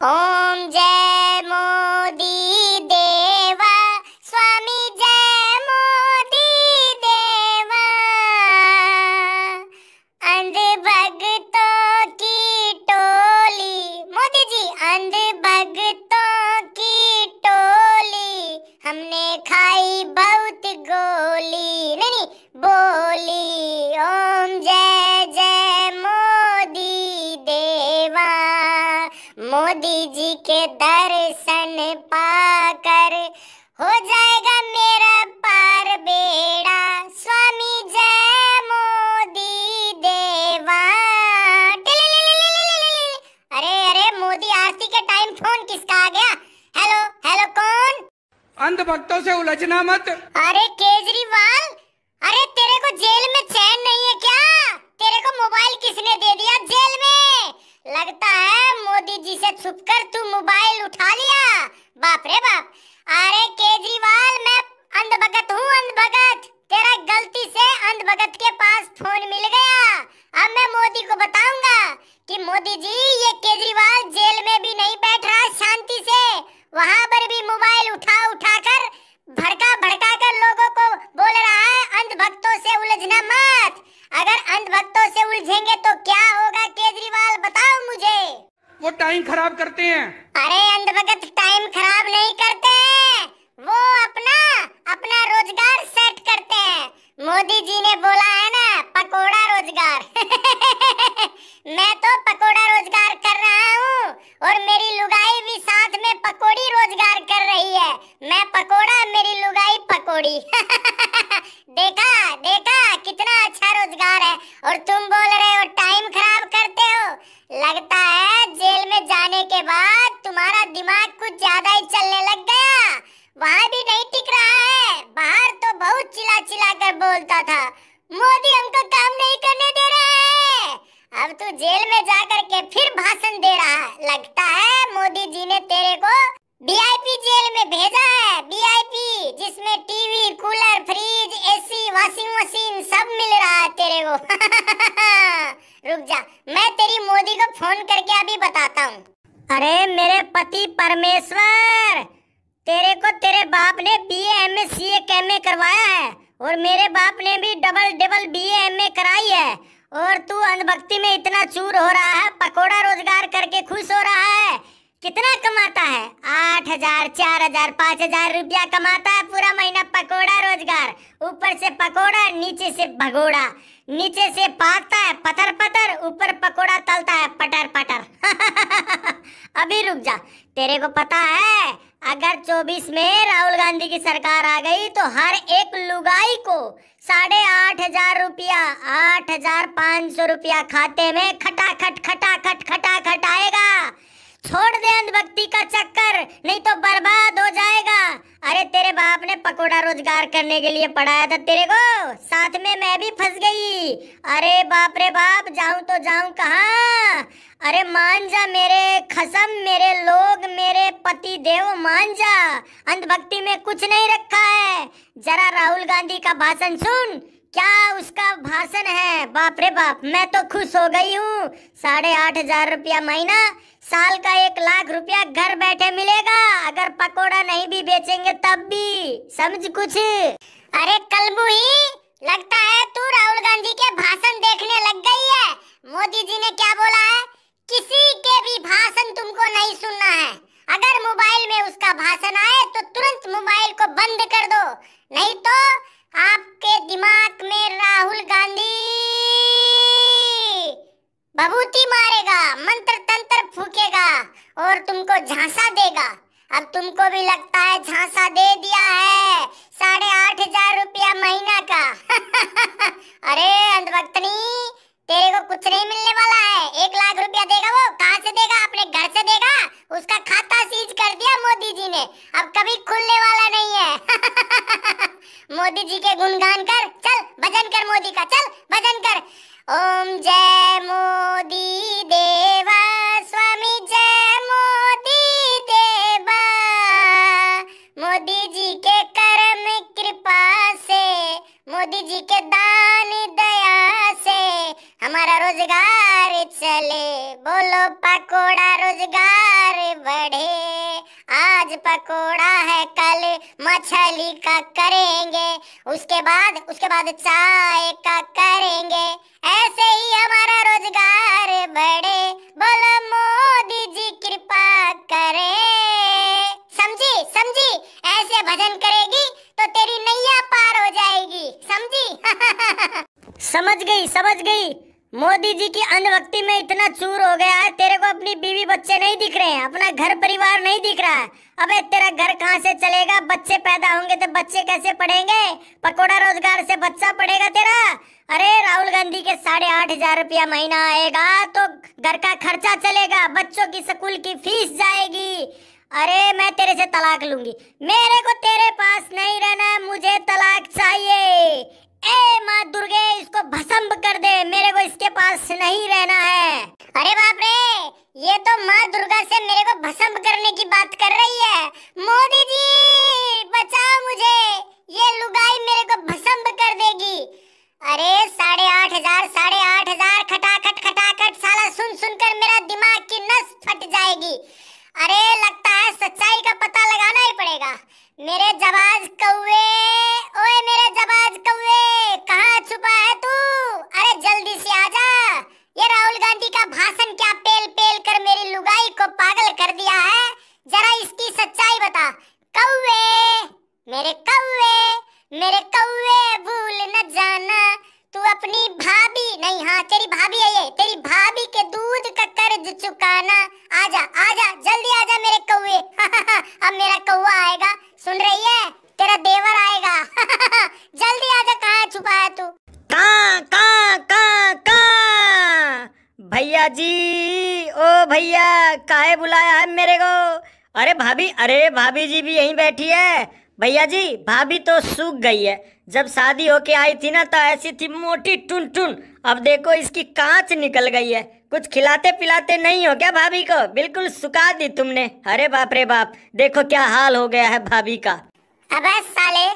Oh! Modi जी के दर्शन पाकर हो जाएगा मेरा पार बेड़ा स्वामी जय मोदी देवा अरे अरे मोदी आरती के टाइम फोन किसका आ गया हेलो हेलो कौन अंध भक्तों से उलझना मत अरे केजरीवाल अरे तेरे को जेल में चैन नहीं है क्या तेरे को मोबाइल किसने दे दिया जेल में लगता है मोदी जी से छुपकर तू मोबाइल उठा लिया बाप रे बाप अरे केजरीवाल मैं अंधभगत हूँ अंधभगत तेरा गलती से अंधभगत के पास फोन मिल गया अब मैं मोदी को बताऊंगा कि मोदी जी ये केजरीवाल जेल में भी नहीं बैठ रहा शांति से वहाँ पर भी मोबाइल उठा उठा कर भड़का भड़का कर लोगों को बोल रहा है अंधभक्तों से उलझना मत अगर अंधभक्तों से उलझेंगे तो क्या होगा केजरीवाल टाइम खराब करते हैं अरे अंधभगत टाइम खराब नहीं करते हैं वो अपना अपना रोजगार सेट करते हैं मोदी जी ने बोला है ना पकोड़ा रोजगार मैं तो पकोड़ा रोजगार कर रहा हूँ और मेरी लुगाई भी साथ में पकोड़ी रोजगार कर रही है मैं पकोड़ा मेरी लुगाई पकोड़ी देखा देखा कितना अच्छा रोजगार है और तुम बोल रहे हो टाइम खराब दिमाग कुछ ज्यादा ही चलने लग गया वहाँ भी नहीं टिक रहा है बाहर तो बहुत चिल्ला चिल्ला कर बोलता था मोदी हमको काम नहीं करने दे रहा है अब तू जेल में जाकर के फिर भाषण दे रहा है लगता है मोदी जी ने तेरे को बीआईपी जेल में भेजा है बीआईपी जिसमें TV cooler fridge AC washing machine सब मिल रहा है तेरे को रुक जा मैं तेरी मोदी को फोन करके अभी बताता हूँ अरे मेरे पति परमेश्वर तेरे को तेरे बाप ने बी एम ए सी ए ए करवाया है और मेरे बाप ने भी double double B M A कराई है और तू अंधभक्ति में इतना चूर हो रहा है पकोड़ा रोजगार करके खुश हो रहा है कितना कमाता है आठ हजार चार हजार पाँच हजार रुपया कमाता है पूरा महीना पकोड़ा रोजगार ऊपर से पकोड़ा नीचे से भगोड़ा नीचे से पाता है पत्थर पत्थर अभी रुक जा तेरे को पता है अगर 24 में राहुल गांधी की सरकार आ गई तो हर एक लुगाई को साढ़े आठ हजार रुपया आठ हजार पाँच सौ रुपया खाते में खटाखट खटाखट खटाखट आएगा छोड़ दे अंधभक्ति का चक्कर नहीं तो बर्बाद हो जाएगा अरे तेरे बाप ने पकोड़ा रोजगार करने के लिए पढ़ाया था तेरे को साथ में मैं भी फंस गई अरे बाप रे बाप जाऊं तो जाऊं कहाँ अरे मान जा मेरे खसम मेरे लोग मेरे पति देव मान जा अंधभक्ति में कुछ नहीं रखा है जरा राहुल गांधी का भाषण सुन क्या उसका भाषण है बाप रे बाप मैं तो खुश हो गई हूँ साढ़े आठ हजार रुपया महीना साल का एक लाख रुपया घर बैठे मिलेगा अगर पकोड़ा नहीं भी बेचेंगे तब भी समझ कुछ अरे कलबू ही लगता है मोदी जी के दान दया से हमारा रोजगार चले बोलो पकोड़ा रोजगार बढ़े आज पकोड़ा है कल मछली का करेंगे उसके बाद उसके बाद चाय का करेंगे ऐसे ही हमारा रोजगार बढ़े बोलो मोदी जी कृपा करे समझी समझी ऐसे भजन करेगी तो तेरी नैया समझ गई समझ गई मोदी जी की अनवक्ति में इतना चूर हो गया है तेरे को अपनी बीवी बच्चे नहीं दिख रहे हैं अपना घर परिवार नहीं दिख रहा है अबे तेरा घर कहाँ से चलेगा बच्चे पैदा होंगे तो बच्चे कैसे पढ़ेंगे पकोड़ा रोजगार से बच्चा पढ़ेगा तेरा अरे राहुल गांधी के साढ़े आठ हजार रुपया महीना आएगा तो घर का खर्चा चलेगा बच्चों की स्कूल की फीस जाएगी अरे मैं तेरे से तलाक लूंगी मेरे को तेरे पास नहीं मेरे कौवे ओए मेरे कौवे छुपा है तू अरे जल्दी से ये राहुल गांधी का भाषण क्या पेल पेल कर मेरी लुगाई को पागल कर दिया है जरा इसकी सच्चाई बता कौवे मेरे कौवे मेरे कौवे भूल न जाना तू अपनी भाभी नहीं हाँ तेरी भाभी है ये तेरी भाभी के दूध का कर्ज चुकाना आजा आजा जल्दी आजा मेरे कौवे अब मेरा कौवा आएगा जी ओ भैया काहे बुलाया है मेरे को अरे भाभी अरे भाभी जी भी यहीं बैठी है भैया जी भाभी तो सूख गई है जब शादी होके आई थी ना तो ऐसी थी मोटी टुन टुन अब देखो इसकी कांच निकल गई है कुछ खिलाते पिलाते नहीं हो क्या भाभी को बिल्कुल सुखा दी तुमने अरे बाप रे बाप देखो क्या हाल हो गया है भाभी का अब साले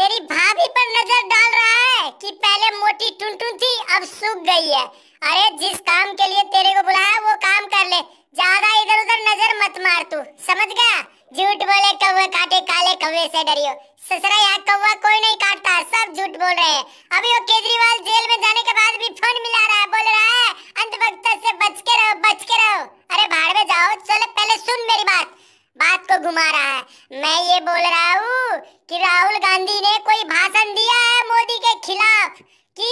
तेरी भाभी पर नजर डाल रहा है कि पहले मोटी टुन टुन थी अब सूख गई है अरे जिस काम के लिए तेरे को बुलाया वो काम कर ले ज्यादा इधर उधर नजर मत मार तू समझ गया झूठ बोले कौवे काटे काले कौवे से डरियो ससरा यहाँ कौवा कोई नहीं काटता सब झूठ बोल रहे हैं अभी वो केजरीवाल जेल में जाने के बाद भी फोन मिला रहा है बोल रहा है अंत वक्त से बच के रहो बच के रहो अरे भाड़ में जाओ चलो पहले सुन मेरी बात बात को घुमा रहा है मैं ये बोल रहा हूँ कि राहुल गांधी ने कोई भाषण दिया है मोदी के खिलाफ कि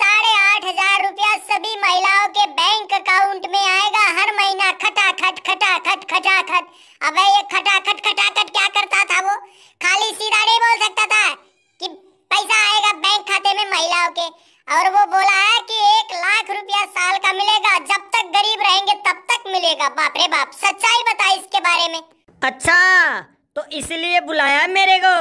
साढ़े आठ हजार रुपया सभी महिलाओं के बैंक अकाउंट में आएगा हर महीना खटा खट खटा खट खटा खट अब ये खटा खट खटा खट क्या करता था वो खाली सीधा नहीं बोल सकता था कि पैसा आएगा बैंक खाते में महिलाओं के और वो बोला है कि एक लाख रुपया साल का मिलेगा जब तक गरीब रहेंगे तब तक मिलेगा बाप रे बाप सच्चाई बता इसके बारे में अच्छा तो इसलिए बुलाया मेरे को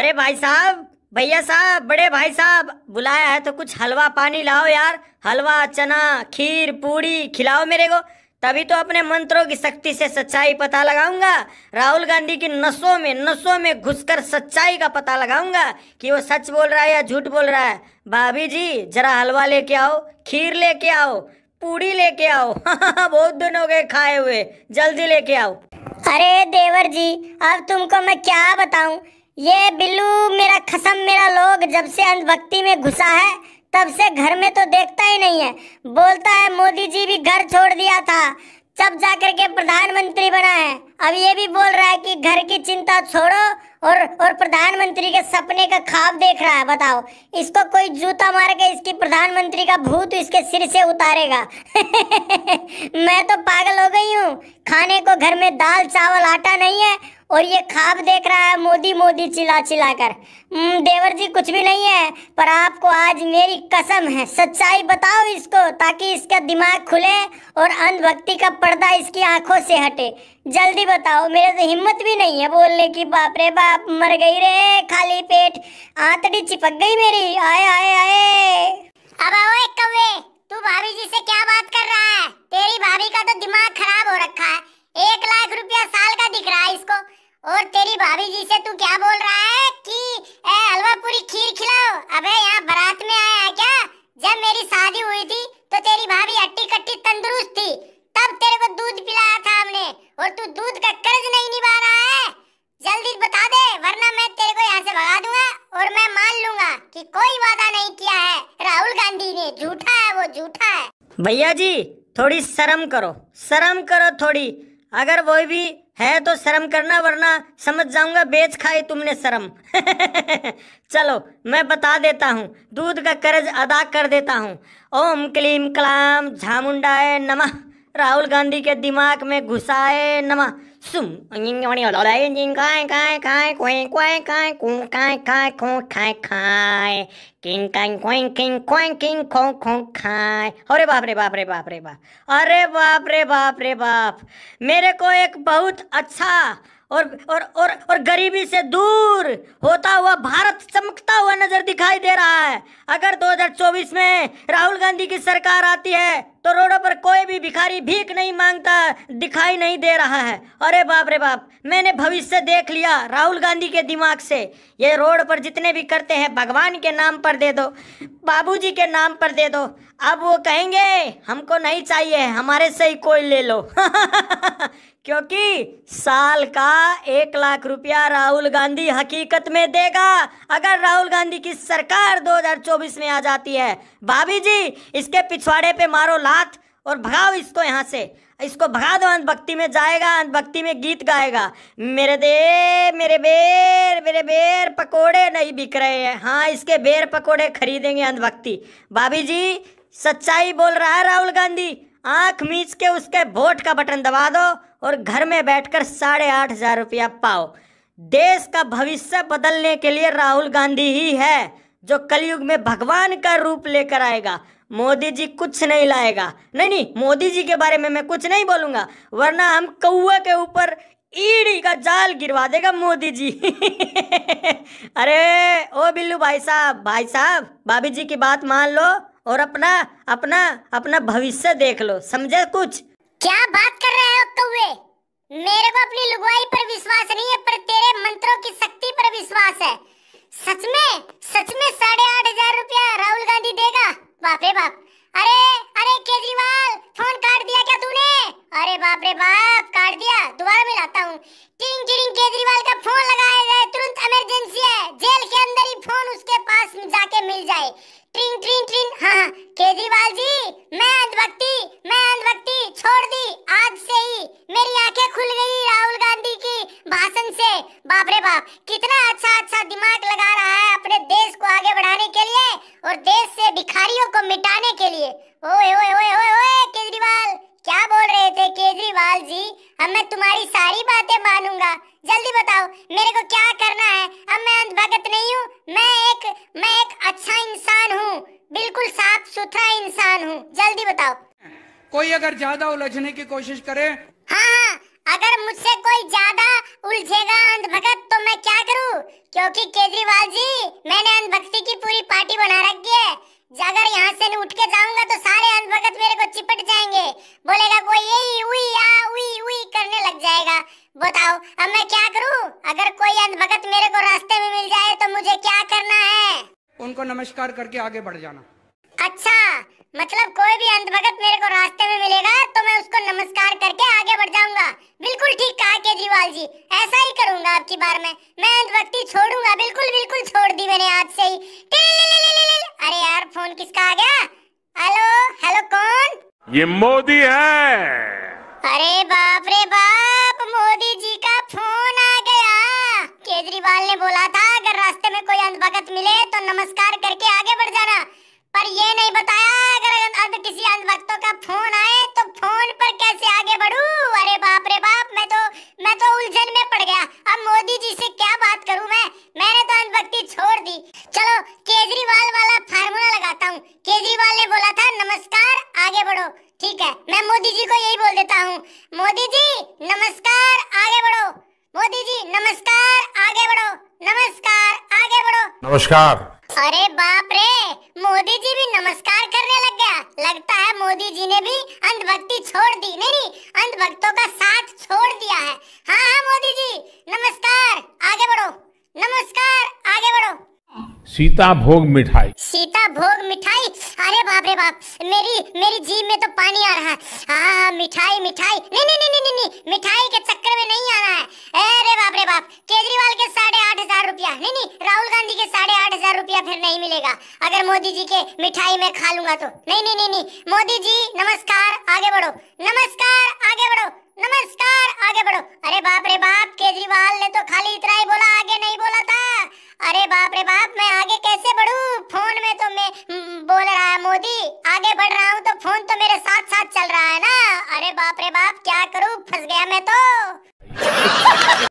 अरे भाई साहब भैया साहब बड़े भाई साहब बुलाया है तो कुछ हलवा पानी लाओ यार हलवा चना खीर पूड़ी खिलाओ मेरे को तभी तो अपने मंत्रों की शक्ति से सच्चाई पता लगाऊंगा राहुल गांधी की नसों में नसों में घुसकर सच्चाई का पता लगाऊंगा कि वो सच बोल रहा है या झूठ बोल रहा है भाभी जी जरा हलवा लेके आओ खीर लेके आओ पूड़ी लेके आओ बहुत दिन हो गए खाए हुए जल्दी लेके आओ अरे देवर जी अब तुमको मैं क्या बताऊं ये बिल्लू मेरा खसम मेरा लोग जब से अंधभक्ति में घुसा है तब से घर में तो देखता ही नहीं है बोलता है मोदी जी भी घर छोड़ दिया था तब जा करके प्रधानमंत्री बना है अब ये भी बोल रहा है कि घर की चिंता छोड़ो और और प्रधानमंत्री के सपने का खाब देख रहा है बताओ इसको कोई जूता मार के इसकी प्रधानमंत्री का भूत इसके सिर से उतारेगा मैं तो पागल हो गई हूँ खाने को घर में दाल चावल आटा नहीं है और ये खाब देख रहा है मोदी मोदी चिल्ला चिल्ला कर हम्म, देवर जी कुछ भी नहीं है पर आपको आज मेरी कसम है सच्चाई बताओ इसको ताकि इसका दिमाग खुले और अंधभक्ति का पर्दा इसकी आंखों से हटे जल्दी बताओ मेरे तो हिम्मत भी नहीं है बोलने की बाप रे बाप मर गई रे खाली पेट आतड़ी चिपक गई मेरी आए आए आए अब आओ एक कौवे तू भाभी जी से क्या बात कर रहा है तेरी भाभी का तो दिमाग खराब हो रखा है एक लाख रुपया साल का दिख रहा है और तेरी भाभी जी से तू क्या बोल रहा है कि ए, हलवा पूरी खीर खिलाओ अबे यहाँ बारात में आया क्या जब मेरी शादी हुई थी तो तेरी भाभी हट्टी कट्टी तंदुरुस्त थी तब तेरे को दूध पिलाया था हमने और तू दूध का कर्ज नहीं निभा रहा है जल्दी बता दे वरना मैं तेरे को यहाँ से भगा दूंगा और मैं मान लूंगा कि कोई वादा नहीं किया है राहुल गांधी ने झूठा है वो झूठा है भैया जी थोड़ी शर्म करो शर्म करो थोड़ी अगर वो भी है तो शर्म करना वरना समझ जाऊंगा बेच खाई तुमने शर्म चलो मैं बता देता हूँ दूध का कर्ज अदा कर देता हूँ ओम क्लीम कलाम झामुंडाए नमा राहुल गांधी के दिमाग में घुसाए नमा सुम खाए खाए खाए खाए खाए खाए खाए खाए खाए किंग कांग क्वें किंग क्वें किंग खों खों खाए अरे बाप रे बाप रे बाप रे बाप अरे बाप रे बाप रे बाप मेरे को एक बहुत अच्छा और और और और गरीबी से दूर होता हुआ भारत चमकता हुआ नजर दिखाई दे रहा है अगर 2024 में राहुल गांधी की सरकार आती है तो रोडों पर कोई भी भिखारी भीख नहीं मांगता दिखाई नहीं दे रहा है अरे बाप रे बाप मैंने भविष्य देख लिया राहुल गांधी के दिमाग से ये रोड पर जितने भी करते हैं भगवान के नाम पर पर दे दो बाबूजी के नाम पर दे दो अब वो कहेंगे हमको नहीं चाहिए हमारे से ही कोई ले लो क्योंकि साल का एक लाख रुपया राहुल गांधी हकीकत में देगा अगर राहुल गांधी की सरकार 2024 में आ जाती है भाभी जी इसके पिछवाड़े पे मारो लात और भगाओ इसको यहाँ से इसको भगा दो अंत भक्ति में जाएगा अंत भक्ति में गीत गाएगा मेरे दे मेरे बेर मेरे बेर पकोड़े नहीं बिक रहे हैं हाँ इसके बेर पकोड़े खरीदेंगे अंत भक्ति भाभी जी सच्चाई बोल रहा है राहुल गांधी आंख मीच के उसके वोट का बटन दबा दो और घर में बैठकर साढ़े आठ हजार रुपया पाओ देश का भविष्य बदलने के लिए राहुल गांधी ही है जो कलयुग में भगवान का रूप लेकर आएगा मोदी जी कुछ नहीं लाएगा नहीं नहीं मोदी जी के बारे में मैं कुछ नहीं बोलूंगा वरना हम कौआ के ऊपर ईडी का जाल गिरवा देगा मोदी जी अरे ओ बिल्लू भाई साहब भाई साहब भाभी जी की बात मान लो और अपना अपना अपना भविष्य देख लो समझे कुछ क्या बात कर रहे हो कौए मेरे को अपनी लुगवाई पर विश्वास नहीं है पर तेरे मंत्रों की शक्ति पर विश्वास है सच में सच में साढ़े आठ हजार रूपया राहुल गांधी देगा बाप रे बाप अरे अरे केजरीवाल फोन काट दिया क्या तूने अरे बाप रे बाप काट दिया दोबारा मिलाता हूँ टिंग टिंग केजरीवाल का फोन लगाया जाए तुरंत इमरजेंसी है जेल के अंदर ही फोन उसके पास जाके मिल जाए ट्रिंग ट्रिंग ट्रिंग हाँ, हाँ। केजरीवाल जी मैं अंधभक्ति मैं अंधभक्ति छोड़ दी आज से ही मेरी आंखें खुल गई राहुल गांधी की भाषण से बाप रे बाप कितना अच्छा अच्छा दिमाग लगा रहा है अपने देश को आगे बढ़ाने के लिए और देश से भिखारियों को मिटाने के लिए ओए ओए ओए ओए ओए केजरीवाल क्या बोल रहे थे केजरीवाल जी अब मैं तुम्हारी सारी बातें मानूंगा जल्दी बताओ मेरे को क्या करना है अब मैं अंधभगत नहीं हूँ मैं एक मैं एक अच्छा इंसान हूँ बिल्कुल साफ सुथरा इंसान हूँ जल्दी बताओ कोई अगर ज्यादा उलझने की कोशिश करे हाँ हाँ अगर मुझसे कोई ज्यादा उलझेगा अंधभगत तो मैं क्या करूँ क्योंकि केजरीवाल जी मैंने अंधभक्ति की पूरी पार्टी बना रखी है अगर यहाँ से उठ के जाऊंगा तो सारे अनभगत मेरे को चिपट जाएंगे बोलेगा कोई यही हुई आ हुई हुई करने लग जाएगा बताओ अब मैं क्या करूँ अगर कोई अनभगत मेरे को रास्ते में मिल जाए तो मुझे क्या करना है उनको नमस्कार करके आगे बढ़ जाना मतलब कोई भी भगत मेरे को रास्ते में मिलेगा तो मैं उसको नमस्कार करके आगे बढ़ जाऊंगा बिल्कुल ठीक कहा केजरीवाल जी ऐसा ही करूंगा आपकी बार में मैं भक्ति छोड़ूंगा बिल्कुल बिल्कुल छोड़ दी मैंने आज से ही अरे यार फोन किसका आ गया हेलो हेलो कौन ये मोदी है अरे बाप रे बाप मोदी जी का फोन आ गया केजरीवाल ने बोला था अगर रास्ते में कोई भगत मिले तो नमस्कार करके दोस्तों का फोन आए तो फोन पर कैसे आगे बढ़ू अरे बाप रे बाप मैं तो मैं तो उलझन में पड़ गया अब मोदी जी से क्या बात करूं मैं मैंने तो अनभक्ति छोड़ दी चलो केजरीवाल वाला फार्मूला लगाता हूँ केजरीवाल ने बोला था नमस्कार आगे बढ़ो ठीक है मैं मोदी जी को यही बोल देता हूँ मोदी जी नमस्कार आगे बढ़ो मोदी जी नमस्कार आगे बढ़ो नमस्कार आगे बढ़ो नमस्कार अरे बाप रे मोदी जी भी नमस्कार करने लगे लगता है मोदी जी ने भी अंधभक्ति छोड़ दी नहीं नहीं अंधभक्तों का साथ छोड़ दिया है हाँ हाँ मोदी जी नमस्कार आगे बढ़ो नमस्कार आगे बढ़ो सीता भोग मिठाई सीता भोग मिठाई अरे बाप रे बाप मेरी मेरी जीभ में तो पानी आ रहा है हाँ हाँ मिठाई मिठाई नहीं नहीं नहीं नहीं, नहीं, नहीं मिठाई के चक्कर में नहीं आना है अरे बाप रे बाप केजरीवाल इधर नहीं मिलेगा अगर मोदी जी के मिठाई में खा लूंगा तो नहीं नहीं नहीं नहीं मोदी जी नमस्कार आगे बढ़ो नमस्कार आगे बढ़ो नमस्कार आगे बढ़ो अरे बाप रे बाप केजरीवाल ने तो खाली इतना ही बोला आगे नहीं बोला था अरे बाप रे बाप मैं आगे कैसे बढ़ू फोन में तो मैं बोल रहा है मोदी आगे बढ़ रहा हूँ तो फोन तो मेरे साथ साथ चल रहा है ना अरे बाप रे बाप क्या करूँ फंस गया मैं तो